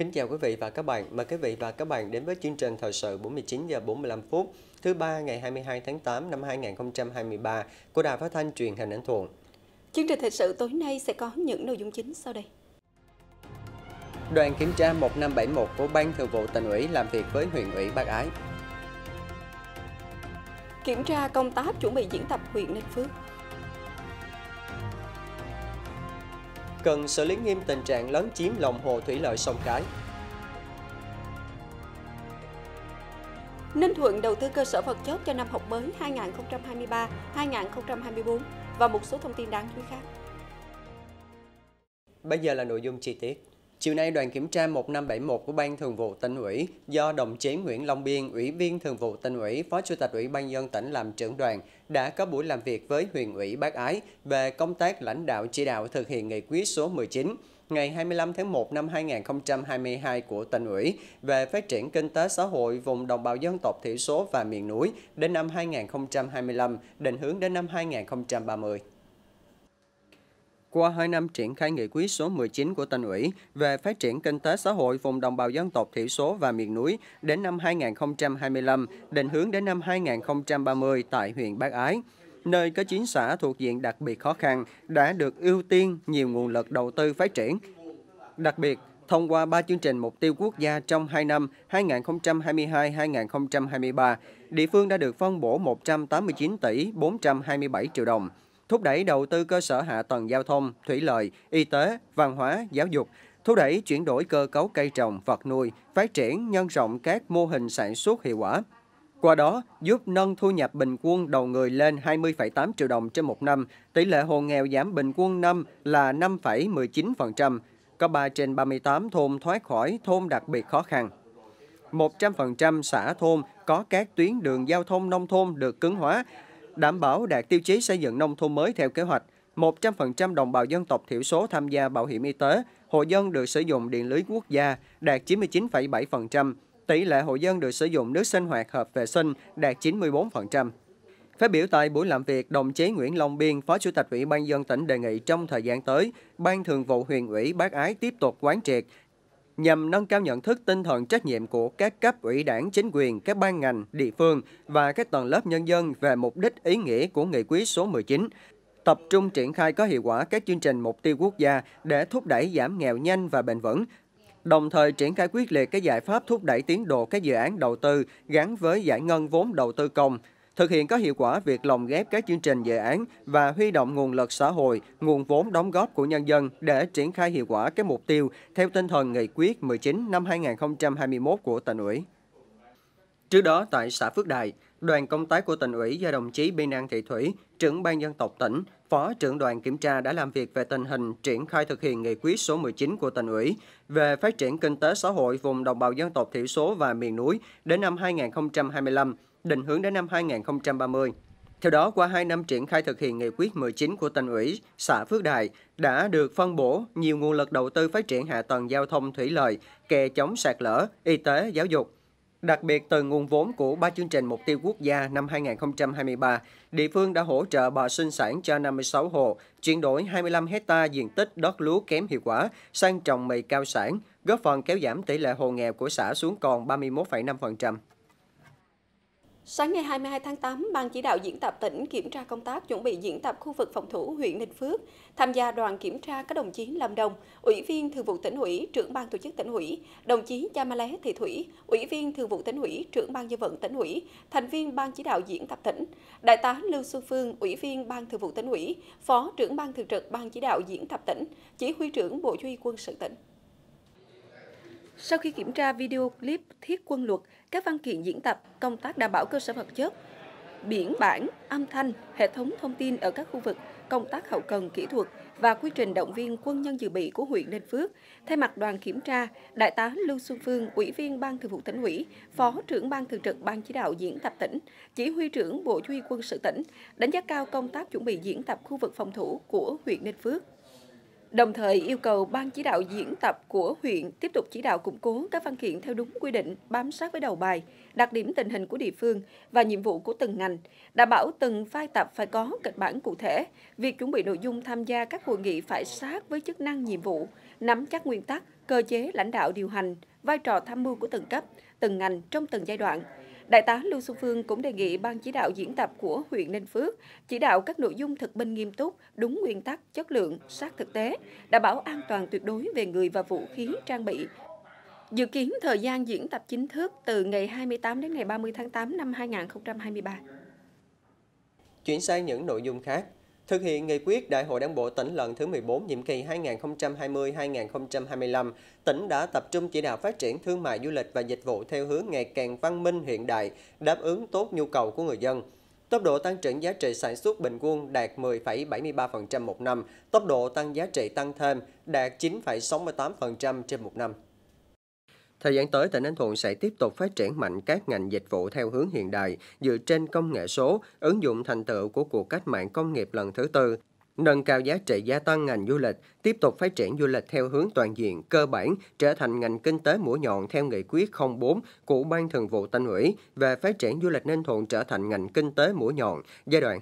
Kính chào quý vị và các bạn. Mời quý vị và các bạn đến với chương trình thời sự 49 giờ 45 phút thứ ba ngày 22 tháng 8 năm 2023 của Đài Phát thanh Truyền hình Ninh Thuận. Chương trình thời sự tối nay sẽ có những nội dung chính sau đây. Đoàn kiểm tra 1571 của Ban Thường vụ Tỉnh ủy làm việc với huyện ủy Bắc Ái. Kiểm tra công tác chuẩn bị diễn tập huyện Ninh Phước. cần xử lý nghiêm tình trạng lấn chiếm lòng hồ thủy lợi sông Cái. Ninh Thuận đầu tư cơ sở vật chất cho năm học mới 2023-2024 và một số thông tin đáng chú ý khác. Bây giờ là nội dung chi tiết. Chiều nay, đoàn kiểm tra 1571 của Ban Thường vụ tỉnh ủy do đồng chí Nguyễn Long Biên, Ủy viên Thường vụ tỉnh ủy, Phó Chủ tịch Ủy ban dân tỉnh làm trưởng đoàn, đã có buổi làm việc với huyện ủy Bác Ái về công tác lãnh đạo chỉ đạo thực hiện nghị quyết số 19 ngày 25 tháng 1 năm 2022 của tỉnh ủy về phát triển kinh tế xã hội vùng đồng bào dân tộc thiểu số và miền núi đến năm 2025, định hướng đến năm 2030. Qua 2 năm triển khai nghị quyết số 19 của tỉnh ủy về phát triển kinh tế xã hội vùng đồng bào dân tộc thiểu số và miền núi đến năm 2025, định hướng đến năm 2030 tại huyện Bắc Ái, nơi có 9 xã thuộc diện đặc biệt khó khăn đã được ưu tiên nhiều nguồn lực đầu tư phát triển. Đặc biệt, thông qua 3 chương trình mục tiêu quốc gia trong 2 năm 2022-2023, địa phương đã được phân bổ 189 tỷ 427 triệu đồng thúc đẩy đầu tư cơ sở hạ tầng giao thông, thủy lợi, y tế, văn hóa, giáo dục, thúc đẩy chuyển đổi cơ cấu cây trồng, vật nuôi, phát triển nhân rộng các mô hình sản xuất hiệu quả. Qua đó, giúp nâng thu nhập bình quân đầu người lên 20,8 triệu đồng trên một năm, tỷ lệ hộ nghèo giảm bình quân năm là 5,19%, có 3 trên 38 thôn thoát khỏi thôn đặc biệt khó khăn. 100% xã thôn có các tuyến đường giao thông nông thôn được cứng hóa, đảm bảo đạt tiêu chí xây dựng nông thôn mới theo kế hoạch, 100% đồng bào dân tộc thiểu số tham gia bảo hiểm y tế, hộ dân được sử dụng điện lưới quốc gia đạt 99,7%, tỷ lệ hộ dân được sử dụng nước sinh hoạt hợp vệ sinh đạt 94%. Phát biểu tại buổi làm việc, đồng chí Nguyễn Long Biên, Phó Chủ tịch Ủy ban dân tỉnh đề nghị trong thời gian tới, Ban Thường vụ huyện ủy Bác Ái tiếp tục quán triệt, nhằm nâng cao nhận thức tinh thần trách nhiệm của các cấp ủy đảng, chính quyền, các ban ngành, địa phương và các tầng lớp nhân dân về mục đích ý nghĩa của nghị quyết số 19, tập trung triển khai có hiệu quả các chương trình mục tiêu quốc gia để thúc đẩy giảm nghèo nhanh và bền vững, đồng thời triển khai quyết liệt các giải pháp thúc đẩy tiến độ các dự án đầu tư gắn với giải ngân vốn đầu tư công, thực hiện có hiệu quả việc lồng ghép các chương trình dự án và huy động nguồn lực xã hội, nguồn vốn đóng góp của nhân dân để triển khai hiệu quả các mục tiêu theo tinh thần nghị quyết 19 năm 2021 của tỉnh ủy. Trước đó tại xã Phước Đại, đoàn công tác của tỉnh ủy do đồng chí Biên An Thị Thủy, trưởng ban dân tộc tỉnh, phó trưởng đoàn kiểm tra đã làm việc về tình hình triển khai thực hiện nghị quyết số 19 của tỉnh ủy về phát triển kinh tế xã hội vùng đồng bào dân tộc thiểu số và miền núi đến năm 2025 định hướng đến năm 2030. Theo đó, qua 2 năm triển khai thực hiện nghị quyết 19 của tỉnh ủy, xã Phước Đại đã được phân bổ nhiều nguồn lực đầu tư phát triển hạ tầng giao thông thủy lợi, kè chống sạt lở, y tế, giáo dục. Đặc biệt từ nguồn vốn của ba chương trình mục tiêu quốc gia năm 2023, địa phương đã hỗ trợ bò sinh sản cho 56 hộ, chuyển đổi 25 hecta diện tích đất lúa kém hiệu quả sang trồng mì cao sản, góp phần kéo giảm tỷ lệ hộ nghèo của xã xuống còn 31,5%. Sáng ngày 22 tháng 8, Ban chỉ đạo diễn tập tỉnh kiểm tra công tác chuẩn bị diễn tập khu vực phòng thủ huyện Ninh Phước. Tham gia đoàn kiểm tra các đồng chí Lâm Đồng, Ủy viên Thường vụ tỉnh ủy, trưởng ban tổ chức tỉnh ủy, đồng chí Cha Chamalé Thị Thủy, Ủy viên Thường vụ tỉnh ủy, trưởng ban dân vận tỉnh ủy, thành viên Ban chỉ đạo diễn tập tỉnh, Đại tá Lưu Xuân Phương, Ủy viên Ban Thường vụ tỉnh ủy, Phó trưởng ban thường trực Ban chỉ đạo diễn tập tỉnh, Chỉ huy trưởng Bộ chỉ huy quân sự tỉnh. Sau khi kiểm tra video clip thiết quân luật, các văn kiện diễn tập, công tác đảm bảo cơ sở vật chất, biển bản, âm thanh, hệ thống thông tin ở các khu vực, công tác hậu cần kỹ thuật và quy trình động viên quân nhân dự bị của huyện Ninh Phước. Thay mặt đoàn kiểm tra, Đại tá Lưu Xuân Phương, Ủy viên Ban Thường vụ tỉnh ủy, Phó trưởng Ban Thường trực Ban chỉ đạo diễn tập tỉnh, Chỉ huy trưởng Bộ huy quân sự tỉnh, đánh giá cao công tác chuẩn bị diễn tập khu vực phòng thủ của huyện Ninh Phước đồng thời yêu cầu ban chỉ đạo diễn tập của huyện tiếp tục chỉ đạo củng cố các văn kiện theo đúng quy định, bám sát với đầu bài, đặc điểm tình hình của địa phương và nhiệm vụ của từng ngành, đảm bảo từng vai tập phải có kịch bản cụ thể, việc chuẩn bị nội dung tham gia các hội nghị phải sát với chức năng nhiệm vụ, nắm chắc nguyên tắc, cơ chế lãnh đạo điều hành, vai trò tham mưu của từng cấp, từng ngành trong từng giai đoạn, Đại tá Lưu Xuân Phương cũng đề nghị Ban chỉ đạo diễn tập của huyện Ninh Phước chỉ đạo các nội dung thực binh nghiêm túc, đúng nguyên tắc, chất lượng, sát thực tế, đảm bảo an toàn tuyệt đối về người và vũ khí trang bị, Dự kiến thời gian diễn tập chính thức từ ngày 28 đến ngày 30 tháng 8 năm 2023. Chuyển sang những nội dung khác, thực hiện nghị quyết Đại hội Đảng bộ tỉnh lần thứ 14 nhiệm kỳ 2020-2025, tỉnh đã tập trung chỉ đạo phát triển thương mại du lịch và dịch vụ theo hướng ngày càng văn minh hiện đại, đáp ứng tốt nhu cầu của người dân. Tốc độ tăng trưởng giá trị sản xuất bình quân đạt 10,73% một năm, tốc độ tăng giá trị tăng thêm đạt 9,68% trên một năm. Thời gian tới, tỉnh Ninh Thuận sẽ tiếp tục phát triển mạnh các ngành dịch vụ theo hướng hiện đại, dựa trên công nghệ số, ứng dụng thành tựu của cuộc cách mạng công nghiệp lần thứ tư, nâng cao giá trị gia tăng ngành du lịch, tiếp tục phát triển du lịch theo hướng toàn diện, cơ bản, trở thành ngành kinh tế mũi nhọn theo nghị quyết 04 của Ban Thường vụ Tỉnh ủy về phát triển du lịch Ninh Thuận trở thành ngành kinh tế mũi nhọn giai đoạn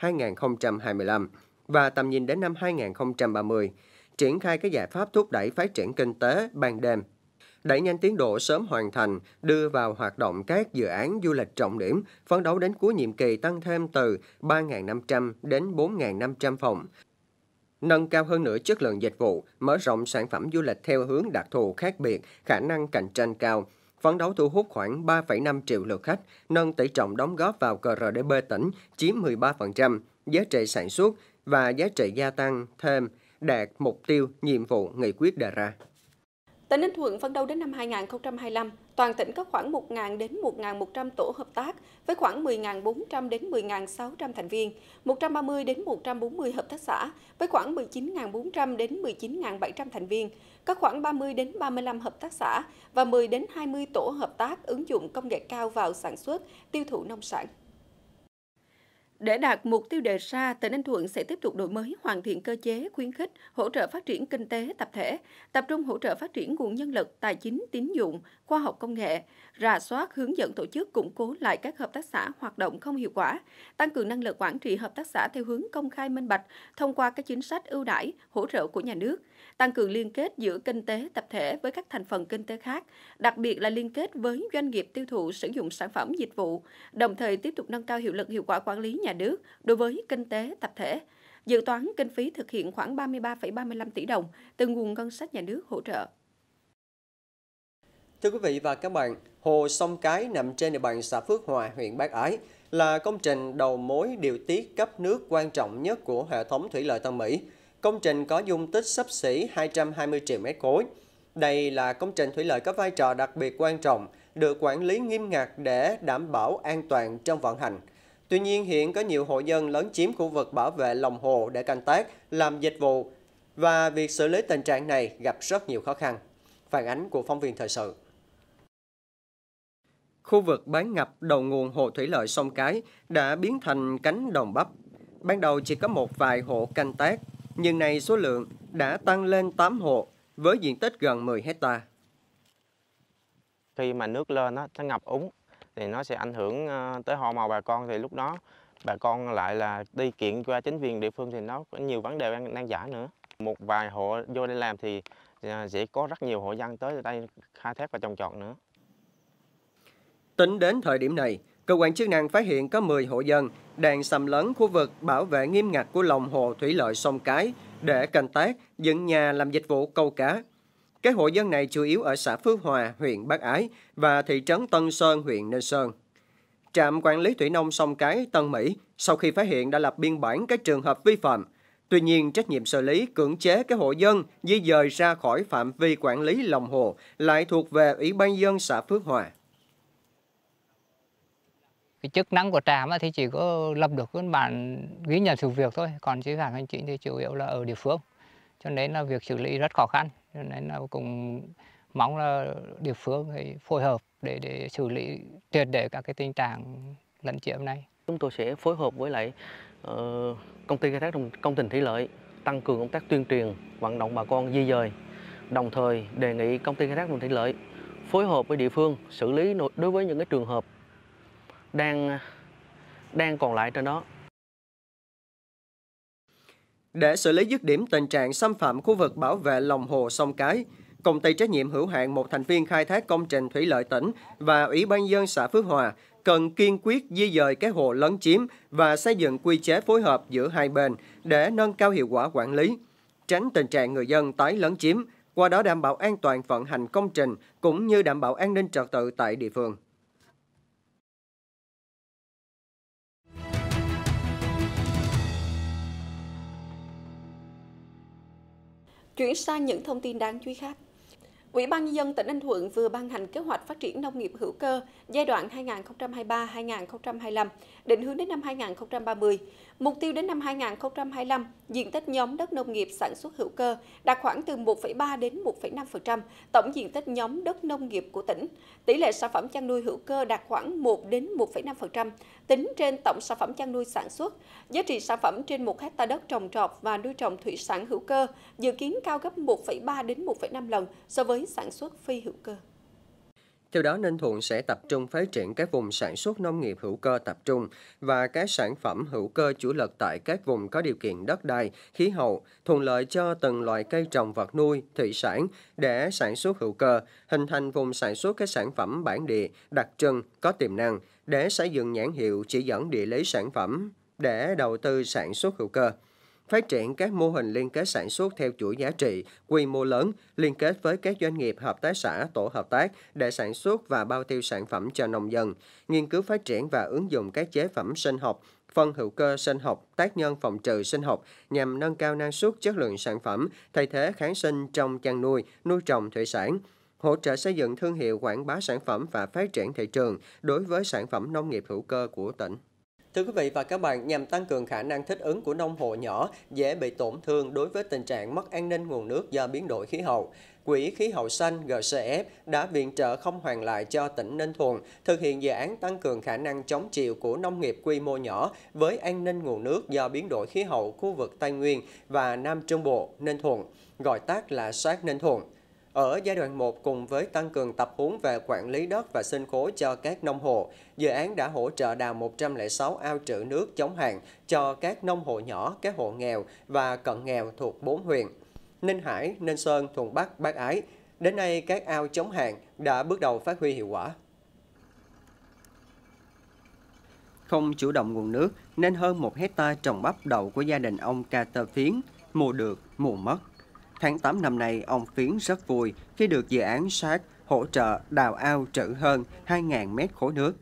2021-2025 và tầm nhìn đến năm 2030 triển khai các giải pháp thúc đẩy phát triển kinh tế ban đêm, đẩy nhanh tiến độ sớm hoàn thành, đưa vào hoạt động các dự án du lịch trọng điểm, phấn đấu đến cuối nhiệm kỳ tăng thêm từ 3.500 đến 4.500 phòng, nâng cao hơn nữa chất lượng dịch vụ, mở rộng sản phẩm du lịch theo hướng đặc thù khác biệt, khả năng cạnh tranh cao, phấn đấu thu hút khoảng 3,5 triệu lượt khách, nâng tỷ trọng đóng góp vào GRDP tỉnh chiếm 13%, giá trị sản xuất và giá trị gia tăng thêm đạt mục tiêu, nhiệm vụ nghị quyết đề ra. Tỉnh Ninh Thuận phân đấu đến năm 2025, toàn tỉnh có khoảng 1.000 đến 1.100 tổ hợp tác với khoảng 10.400 đến 10.600 thành viên, 130 đến 140 hợp tác xã với khoảng 19.400 đến 19.700 thành viên, có khoảng 30 đến 35 hợp tác xã và 10 đến 20 tổ hợp tác ứng dụng công nghệ cao vào sản xuất, tiêu thụ nông sản. Để đạt mục tiêu đề ra, tỉnh Ninh Thuận sẽ tiếp tục đổi mới hoàn thiện cơ chế khuyến khích, hỗ trợ phát triển kinh tế tập thể, tập trung hỗ trợ phát triển nguồn nhân lực, tài chính, tín dụng, khoa học công nghệ, rà soát hướng dẫn tổ chức củng cố lại các hợp tác xã hoạt động không hiệu quả, tăng cường năng lực quản trị hợp tác xã theo hướng công khai minh bạch thông qua các chính sách ưu đãi, hỗ trợ của nhà nước – tăng cường liên kết giữa kinh tế tập thể với các thành phần kinh tế khác, đặc biệt là liên kết với doanh nghiệp tiêu thụ sử dụng sản phẩm dịch vụ, đồng thời tiếp tục nâng cao hiệu lực hiệu quả quản lý nhà nước đối với kinh tế tập thể. Dự toán kinh phí thực hiện khoảng 33,35 tỷ đồng từ nguồn ngân sách nhà nước hỗ trợ. Thưa quý vị và các bạn, hồ Sông Cái nằm trên địa bàn xã Phước Hòa, huyện Bắc Ái là công trình đầu mối điều tiết cấp nước quan trọng nhất của hệ thống thủy lợi Tân Mỹ. Công trình có dung tích sấp xỉ 220 triệu mét khối. Đây là công trình thủy lợi có vai trò đặc biệt quan trọng, được quản lý nghiêm ngặt để đảm bảo an toàn trong vận hành. Tuy nhiên hiện có nhiều hộ dân lớn chiếm khu vực bảo vệ lòng hồ để canh tác, làm dịch vụ và việc xử lý tình trạng này gặp rất nhiều khó khăn. Phản ánh của phóng viên thời sự. Khu vực bán ngập đầu nguồn hồ thủy lợi sông Cái đã biến thành cánh đồng bắp. Ban đầu chỉ có một vài hộ canh tác nhưng nay số lượng đã tăng lên 8 hộ với diện tích gần 10 hecta. Khi mà nước lên nó ngập úng thì nó sẽ ảnh hưởng ờ, tới hoa màu bà con thì lúc đó bà con lại là đi kiện qua chính quyền địa phương thì nó có nhiều vấn đề đang, giải nữa. Một vài hộ vô đây làm thì ờ, sẽ có rất nhiều hộ dân tới đây khai thác và trồng trọt nữa. Tính đến thời điểm này, cơ quan chức năng phát hiện có 10 hộ dân đang xâm lấn khu vực bảo vệ nghiêm ngặt của lòng hồ thủy lợi sông Cái để canh tác, dựng nhà làm dịch vụ câu cá. Các hộ dân này chủ yếu ở xã Phước Hòa, huyện Bắc Ái và thị trấn Tân Sơn, huyện Ninh Sơn. Trạm quản lý thủy nông sông Cái Tân Mỹ sau khi phát hiện đã lập biên bản các trường hợp vi phạm. Tuy nhiên, trách nhiệm xử lý cưỡng chế các hộ dân di dời ra khỏi phạm vi quản lý lòng hồ lại thuộc về Ủy ban dân xã Phước Hòa cái chức năng của trạm thì chỉ có lập được cái bản ghi nhận sự việc thôi còn vi phạm hành chính thì chủ yếu là ở địa phương cho nên là việc xử lý rất khó khăn cho nên là cũng mong là địa phương thì phối hợp để để xử lý triệt để các cái tình trạng lấn chiếm này chúng tôi sẽ phối hợp với lại uh, công ty khai thác công trình thủy lợi tăng cường công tác tuyên truyền vận động bà con di dời đồng thời đề nghị công ty khai thác nguồn thủy lợi phối hợp với địa phương xử lý đối với những cái trường hợp đang đang còn lại trên đó. Để xử lý dứt điểm tình trạng xâm phạm khu vực bảo vệ lòng hồ sông Cái, công ty trách nhiệm hữu hạn một thành viên khai thác công trình thủy lợi tỉnh và Ủy ban dân xã Phước Hòa cần kiên quyết di dời các hồ lấn chiếm và xây dựng quy chế phối hợp giữa hai bên để nâng cao hiệu quả quản lý, tránh tình trạng người dân tái lấn chiếm, qua đó đảm bảo an toàn vận hành công trình cũng như đảm bảo an ninh trật tự tại địa phương. Chuyển sang những thông tin đáng chú ý khác. Ủy ban nhân dân tỉnh Ninh Thuận vừa ban hành kế hoạch phát triển nông nghiệp hữu cơ giai đoạn 2023-2025, định hướng đến năm 2030 Mục tiêu đến năm 2025, diện tích nhóm đất nông nghiệp sản xuất hữu cơ đạt khoảng từ 1,3 đến 1,5% tổng diện tích nhóm đất nông nghiệp của tỉnh. Tỷ lệ sản phẩm chăn nuôi hữu cơ đạt khoảng 1 đến 1,5% tính trên tổng sản phẩm chăn nuôi sản xuất. Giá trị sản phẩm trên 1 hecta đất trồng trọt và nuôi trồng thủy sản hữu cơ dự kiến cao gấp 1,3 đến 1,5 lần so với sản xuất phi hữu cơ. Theo đó, Ninh Thuận sẽ tập trung phát triển các vùng sản xuất nông nghiệp hữu cơ tập trung và các sản phẩm hữu cơ chủ lực tại các vùng có điều kiện đất đai, khí hậu, thuận lợi cho từng loại cây trồng vật nuôi, thủy sản để sản xuất hữu cơ, hình thành vùng sản xuất các sản phẩm bản địa, đặc trưng, có tiềm năng để xây dựng nhãn hiệu chỉ dẫn địa lý sản phẩm để đầu tư sản xuất hữu cơ phát triển các mô hình liên kết sản xuất theo chuỗi giá trị, quy mô lớn, liên kết với các doanh nghiệp hợp tác xã, tổ hợp tác để sản xuất và bao tiêu sản phẩm cho nông dân, nghiên cứu phát triển và ứng dụng các chế phẩm sinh học, phân hữu cơ sinh học, tác nhân phòng trừ sinh học nhằm nâng cao năng suất chất lượng sản phẩm, thay thế kháng sinh trong chăn nuôi, nuôi trồng thủy sản hỗ trợ xây dựng thương hiệu quảng bá sản phẩm và phát triển thị trường đối với sản phẩm nông nghiệp hữu cơ của tỉnh. Thưa quý vị và các bạn, nhằm tăng cường khả năng thích ứng của nông hộ nhỏ dễ bị tổn thương đối với tình trạng mất an ninh nguồn nước do biến đổi khí hậu, Quỹ Khí hậu Xanh GCF đã viện trợ không hoàn lại cho tỉnh Ninh Thuận thực hiện dự án tăng cường khả năng chống chịu của nông nghiệp quy mô nhỏ với an ninh nguồn nước do biến đổi khí hậu khu vực Tây Nguyên và Nam Trung Bộ, Ninh Thuận, gọi tắt là sát Ninh Thuận. Ở giai đoạn 1 cùng với tăng cường tập huấn về quản lý đất và sinh khối cho các nông hộ, dự án đã hỗ trợ đào 106 ao trữ nước chống hạn cho các nông hộ nhỏ, các hộ nghèo và cận nghèo thuộc 4 huyện Ninh Hải, Ninh Sơn, Thuận Bắc, Bắc Ái. Đến nay, các ao chống hạn đã bước đầu phát huy hiệu quả. Không chủ động nguồn nước nên hơn 1 hecta trồng bắp đậu của gia đình ông Ca Tơ Phiến, mua được, mua mất. Tháng 8 năm nay, ông Phiến rất vui khi được dự án sát hỗ trợ đào ao trữ hơn 2.000 mét khối nước.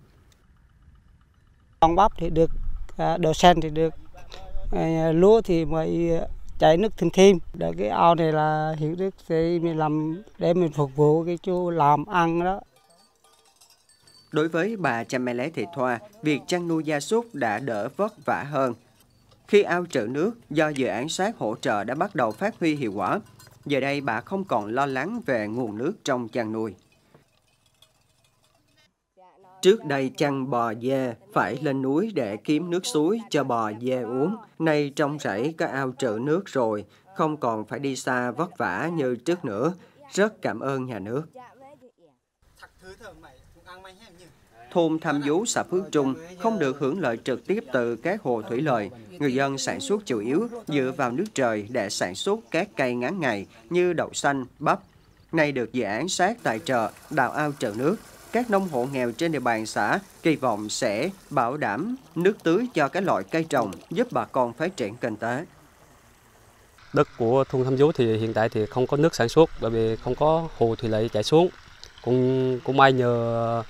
Con bắp thì được, à, đồ sen thì được, à, lúa thì mới chảy nước thêm thêm. Để cái ao này là hiệu nước thì mình làm để mình phục vụ cái chú làm ăn đó. Đối với bà Chamelé Thị Thoa, việc chăn nuôi gia súc đã đỡ vất vả hơn khi ao trữ nước do dự án sát hỗ trợ đã bắt đầu phát huy hiệu quả, giờ đây bà không còn lo lắng về nguồn nước trong chăn nuôi. Trước đây chăn bò dê phải lên núi để kiếm nước suối cho bò dê uống. Nay trong rẫy có ao trữ nước rồi, không còn phải đi xa vất vả như trước nữa. Rất cảm ơn nhà nước thôn Tham Dú, xã Phước Trung không được hưởng lợi trực tiếp từ các hồ thủy lợi. Người dân sản xuất chủ yếu dựa vào nước trời để sản xuất các cây ngắn ngày như đậu xanh, bắp. Nay được dự án sát tài trợ, đào ao trợ nước. Các nông hộ nghèo trên địa bàn xã kỳ vọng sẽ bảo đảm nước tưới cho các loại cây trồng giúp bà con phát triển kinh tế. Đất của thôn Tham Dú thì hiện tại thì không có nước sản xuất bởi vì không có hồ thủy lợi chảy xuống. Cũng cũng may nhờ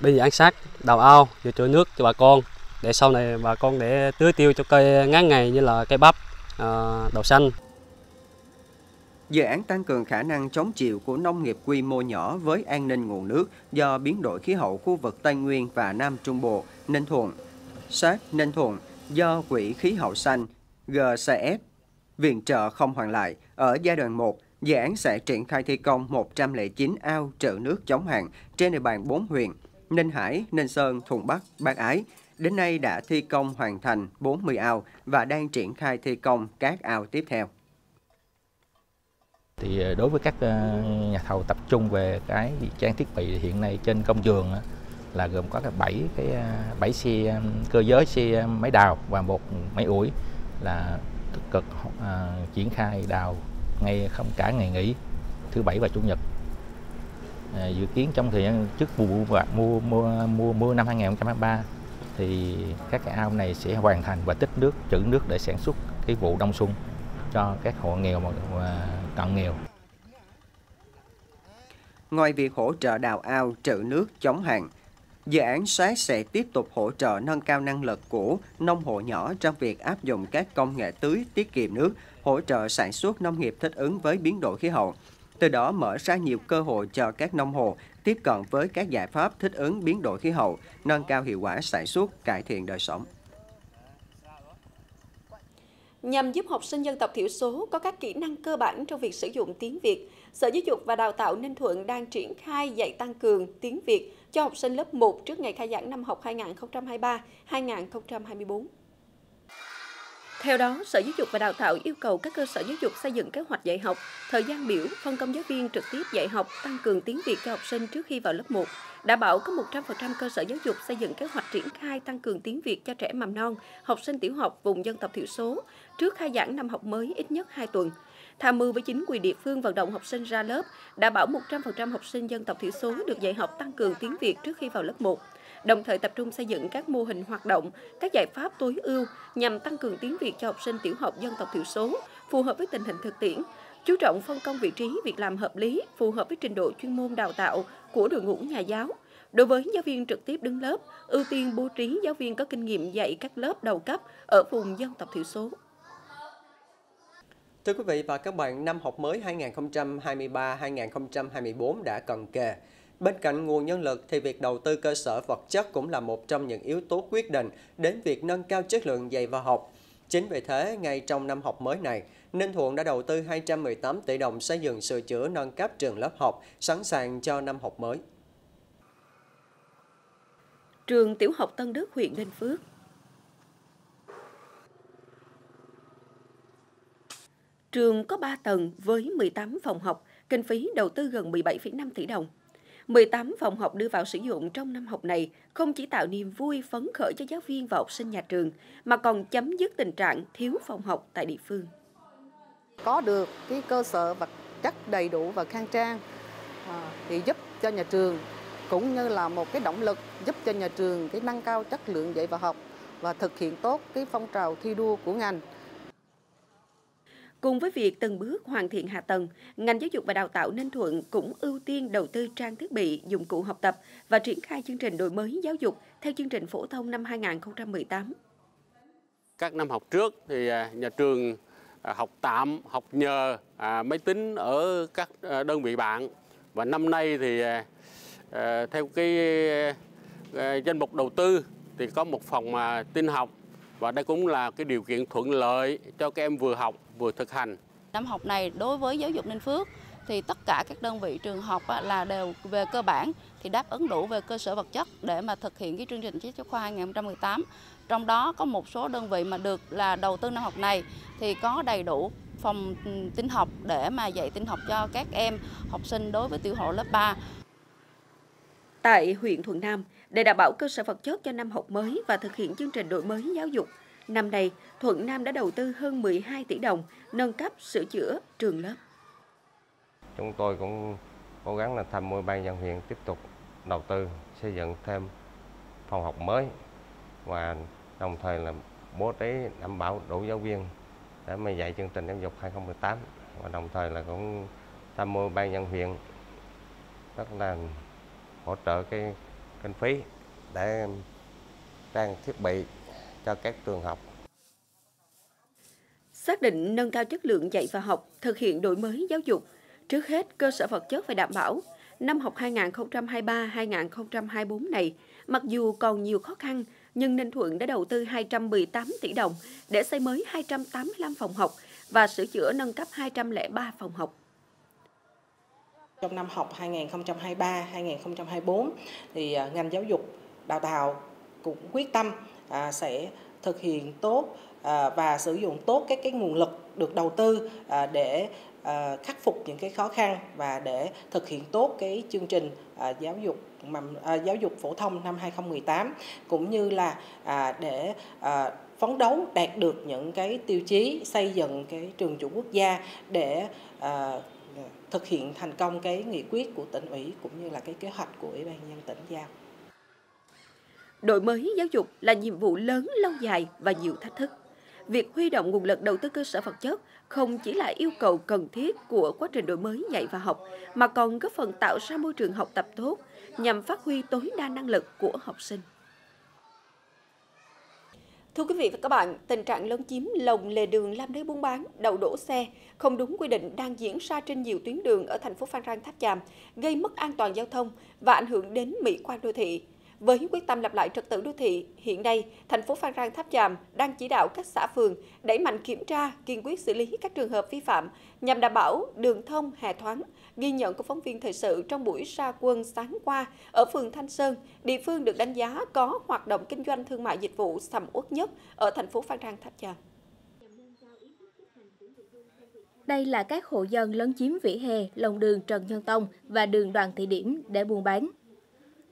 bây giờ ăn sát đào ao vừa trữ nước cho bà con để sau này bà con để tưới tiêu cho cây ngắn ngày như là cây bắp à, đậu xanh Dự án tăng cường khả năng chống chịu của nông nghiệp quy mô nhỏ với an ninh nguồn nước do biến đổi khí hậu khu vực Tây Nguyên và Nam Trung Bộ, Ninh Thuận. Sát Ninh Thuận do Quỹ Khí hậu Xanh, GCF, viện trợ không hoàn lại. Ở giai đoạn 1, dự án sẽ triển khai thi công 109 ao trữ nước chống hạn trên địa bàn 4 huyện Ninh Hải, Ninh Sơn, Thuận Bắc, Bác Ái đến nay đã thi công hoàn thành 40 ao và đang triển khai thi công các ao tiếp theo. Thì ờ, đối với các ờ, nhà thầu tập trung về cái trang thiết bị hiện nay trên công trường là gồm có cái 7 cái 7 xe ờ, cơ giới xe máy đào và một máy ủi là cực triển khai đào ngay không cả ngày nghỉ thứ bảy và chủ nhật Ờ, dự kiến trong thời gian trước vụ mùa mưa mùa mưa năm 2023 thì các cái ao này sẽ hoàn thành và tích nước trữ nước để sản xuất cái vụ đông xuân cho các hộ nghèo và cận nghèo. Ngoài việc hỗ trợ đào ao trữ nước chống hạn, dự án SOAT sẽ tiếp tục hỗ trợ nâng cao năng lực của nông hộ nhỏ trong việc áp dụng các công nghệ tưới tiết kiệm nước, hỗ trợ sản xuất nông nghiệp thích ứng với biến đổi khí hậu, từ đó mở ra nhiều cơ hội cho các nông hộ tiếp cận với các giải pháp thích ứng biến đổi khí hậu, nâng cao hiệu quả sản xuất, cải thiện đời sống. Nhằm giúp học sinh dân tộc thiểu số có các kỹ năng cơ bản trong việc sử dụng tiếng Việt, Sở Giáo dục và Đào tạo Ninh Thuận đang triển khai dạy tăng cường tiếng Việt cho học sinh lớp 1 trước ngày khai giảng năm học 2023-2024. Theo đó, Sở Giáo dục và Đào tạo yêu cầu các cơ sở giáo dục xây dựng kế hoạch dạy học, thời gian biểu, phân công giáo viên trực tiếp dạy học, tăng cường tiếng Việt cho học sinh trước khi vào lớp 1, đảm bảo có 100% cơ sở giáo dục xây dựng kế hoạch triển khai tăng cường tiếng Việt cho trẻ mầm non, học sinh tiểu học vùng dân tộc thiểu số trước khai giảng năm học mới ít nhất 2 tuần. Tham mưu với chính quyền địa phương vận động học sinh ra lớp, đảm bảo 100% học sinh dân tộc thiểu số được dạy học tăng cường tiếng Việt trước khi vào lớp 1 đồng thời tập trung xây dựng các mô hình hoạt động, các giải pháp tối ưu nhằm tăng cường tiếng Việt cho học sinh tiểu học dân tộc thiểu số, phù hợp với tình hình thực tiễn, chú trọng phân công vị trí việc làm hợp lý, phù hợp với trình độ chuyên môn đào tạo của đội ngũ nhà giáo. Đối với giáo viên trực tiếp đứng lớp, ưu tiên bố trí giáo viên có kinh nghiệm dạy các lớp đầu cấp ở vùng dân tộc thiểu số. Thưa quý vị và các bạn, năm học mới 2023-2024 đã cần kề. Bên cạnh nguồn nhân lực thì việc đầu tư cơ sở vật chất cũng là một trong những yếu tố quyết định đến việc nâng cao chất lượng dạy và học. Chính vì thế, ngay trong năm học mới này, Ninh Thuận đã đầu tư 218 tỷ đồng xây dựng sửa chữa nâng cấp trường lớp học, sẵn sàng cho năm học mới. Trường Tiểu học Tân Đức, huyện Ninh Phước Trường có 3 tầng với 18 phòng học, kinh phí đầu tư gần 17,5 tỷ đồng. 18 phòng học đưa vào sử dụng trong năm học này không chỉ tạo niềm vui phấn khởi cho giáo viên và học sinh nhà trường, mà còn chấm dứt tình trạng thiếu phòng học tại địa phương. Có được cái cơ sở vật chất đầy đủ và khang trang à, thì giúp cho nhà trường cũng như là một cái động lực giúp cho nhà trường cái nâng cao chất lượng dạy và học và thực hiện tốt cái phong trào thi đua của ngành. Cùng với việc từng bước hoàn thiện hạ tầng, ngành giáo dục và đào tạo Ninh Thuận cũng ưu tiên đầu tư trang thiết bị, dụng cụ học tập và triển khai chương trình đổi mới giáo dục theo chương trình phổ thông năm 2018. Các năm học trước thì à, nhà trường à, học tạm, học nhờ à, máy tính ở các đơn vị bạn và năm nay thì theo cái danh mục đầu tư thì có một phòng à, tin học và đây cũng là cái điều kiện thuận lợi cho các em vừa học vừa thực hành. Năm học này đối với giáo dục Ninh Phước thì tất cả các đơn vị trường học là đều về cơ bản thì đáp ứng đủ về cơ sở vật chất để mà thực hiện cái chương trình sách giáo khoa 2018. Trong đó có một số đơn vị mà được là đầu tư năm học này thì có đầy đủ phòng ừ, tin học để mà dạy tin học cho các em học sinh đối với tiểu học lớp 3 Tại huyện Thuận Nam, để đảm bảo cơ sở vật chất cho năm học mới và thực hiện chương trình đổi mới giáo dục, năm nay Thuận Nam đã đầu tư hơn 12 tỷ đồng nâng cấp sửa chữa trường lớp. Chúng tôi cũng cố gắng là tham mưu ban dân huyện tiếp tục đầu tư xây dựng thêm phòng học mới và đồng thời là bố trí đảm bảo đủ giáo viên để mà dạy chương trình giáo dục 2018 và đồng thời là cũng tham mưu ban dân huyện rất là hỗ trợ cái kinh phí để trang thiết bị cho các trường học. Xác định nâng cao chất lượng dạy và học, thực hiện đổi mới giáo dục. Trước hết, cơ sở vật chất phải đảm bảo. Năm học 2023-2024 này, mặc dù còn nhiều khó khăn, nhưng Ninh Thuận đã đầu tư 218 tỷ đồng để xây mới 285 phòng học và sửa chữa nâng cấp 203 phòng học. Trong năm học 2023-2024 thì à, ngành giáo dục đào tạo cũng quyết tâm à, sẽ thực hiện tốt à, và sử dụng tốt các cái nguồn lực được đầu tư để khắc phục những cái khó khăn và để thực hiện tốt cái chương trình giáo dục mầm giáo dục phổ thông năm 2018 cũng như là để phấn đấu đạt được những cái tiêu chí xây dựng cái trường chủ quốc gia để thực hiện thành công cái nghị quyết của tỉnh ủy cũng như là cái kế hoạch của Ủy ban nhân tỉnh giao. Đổi mới giáo dục là nhiệm vụ lớn lâu dài và nhiều thách thức. Việc huy động nguồn lực đầu tư cơ sở vật chất không chỉ là yêu cầu cần thiết của quá trình đổi mới dạy và học, mà còn góp phần tạo ra môi trường học tập tốt nhằm phát huy tối đa năng lực của học sinh. Thưa quý vị và các bạn, tình trạng lấn chiếm lồng lề đường làm nơi buôn bán, đậu đổ xe không đúng quy định đang diễn ra trên nhiều tuyến đường ở thành phố Phan Rang Tháp Chàm, gây mất an toàn giao thông và ảnh hưởng đến mỹ quan đô thị. Với quyết tâm lập lại trật tự đô thị, hiện nay, thành phố Phan Rang Tháp Chàm đang chỉ đạo các xã phường đẩy mạnh kiểm tra, kiên quyết xử lý các trường hợp vi phạm nhằm đảm bảo đường thông, hè thoáng. Ghi nhận của phóng viên thời sự trong buổi ra quân sáng qua ở phường Thanh Sơn, địa phương được đánh giá có hoạt động kinh doanh thương mại dịch vụ sầm uất nhất ở thành phố Phan Rang Tháp Chàm. Đây là các hộ dân lấn chiếm vỉa hè, lòng đường Trần Nhân Tông và đường Đoàn Thị Điểm để buôn bán.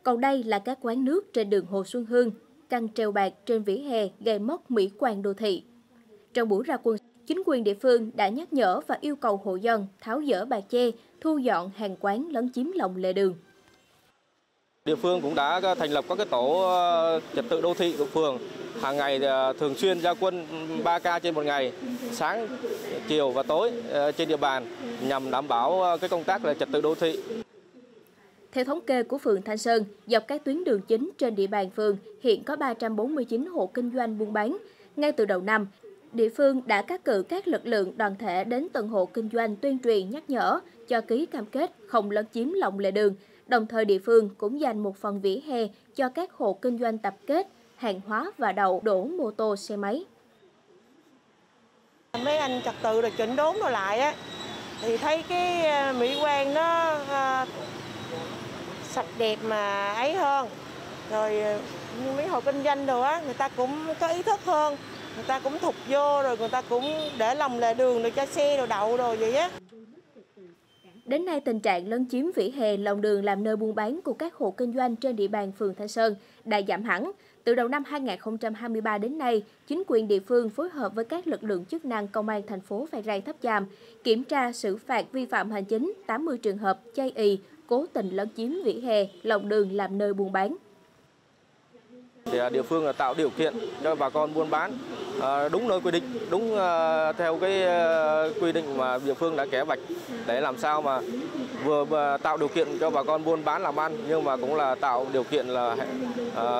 Còn đây là các quán nước trên đường Hồ Xuân Hương, căng treo bạc trên vỉa hè gây mất mỹ quan đô thị. Trong buổi ra quân, chính quyền địa phương đã nhắc nhở và yêu cầu hộ dân tháo dỡ bạc che, thu dọn hàng quán lấn chiếm lòng lề đường. Địa phương cũng đã thành lập các cái tổ ờ, trật tự đô thị của phường hàng ngày ờ, thường xuyên ra quân 3 ca trên một ngày, sáng, chiều và tối ờ, trên địa bàn nhằm đảm bảo cái công tác là trật tự đô thị. Theo thống kê của phường Thanh Sơn, dọc các tuyến đường chính trên địa bàn phường hiện có 349 hộ kinh doanh buôn bán. Ngay từ đầu năm, địa phương đã cắt cử các lực lượng đoàn thể đến từng hộ kinh doanh tuyên truyền nhắc nhở, cho ký cam kết không lấn chiếm lòng lề đường. Đồng thời địa phương cũng dành một phần vỉa hè cho các hộ kinh doanh tập kết, hàng hóa và đậu đổ mô tô xe máy. Mấy anh trật tự rồi chỉnh đốn rồi lại á, thì thấy cái ờ, mỹ quan nó ờ, sạch đẹp mà ấy hơn rồi như ờ, mấy hộ kinh doanh đồ á người ta cũng có ý thức hơn người ta cũng thục vô rồi người ta cũng để lòng lề đường rồi cho xe đồ đậu đồ vậy á Đến nay, tình trạng lấn chiếm vỉa hè, lòng đường làm nơi buôn bán của các hộ kinh doanh trên địa bàn phường Thanh Sơn đã giảm hẳn. Từ đầu năm 2023 đến nay, chính quyền địa phương phối hợp với các lực lượng chức năng công an thành phố Phan Rang Tháp Chàm kiểm tra xử phạt vi phạm hành chính 80 trường hợp chay ì, cố tình lấn chiếm vỉa hè, lòng đường làm nơi buôn bán. Thì à, địa phương là tạo điều kiện cho bà con buôn bán à, đúng nơi quy định, đúng à, theo cái quy định mà địa phương đã kế vạch để làm sao mà vừa tạo điều kiện cho bà con buôn bán làm ăn nhưng mà cũng là tạo điều kiện là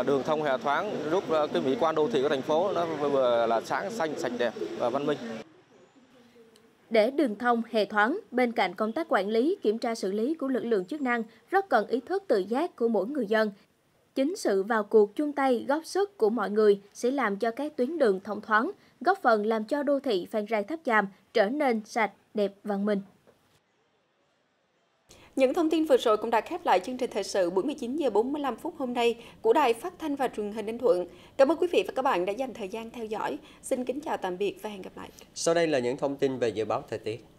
đường thông hè thoáng giúp cái mỹ quan đô thị của thành phố nó vừa là sáng xanh sạch đẹp và văn minh để đường thông hệ thoáng bên cạnh công tác quản lý kiểm tra xử lý của lực lượng chức năng rất cần ý thức tự giác của mỗi người dân chính sự vào cuộc chung tay góp sức của mọi người sẽ làm cho các tuyến đường thông thoáng góp phần làm cho đô thị phan rang tháp chàm trở nên sạch đẹp văn minh những thông tin vừa rồi cũng đã khép lại chương trình thời sự buổi 19 giờ 45 phút hôm nay của Đài Phát thanh và Truyền hình Ninh Thuận. Cảm ơn quý vị và các bạn đã dành thời gian theo dõi. Xin kính chào tạm biệt và hẹn gặp lại. Sau đây là những thông tin về dự báo thời tiết.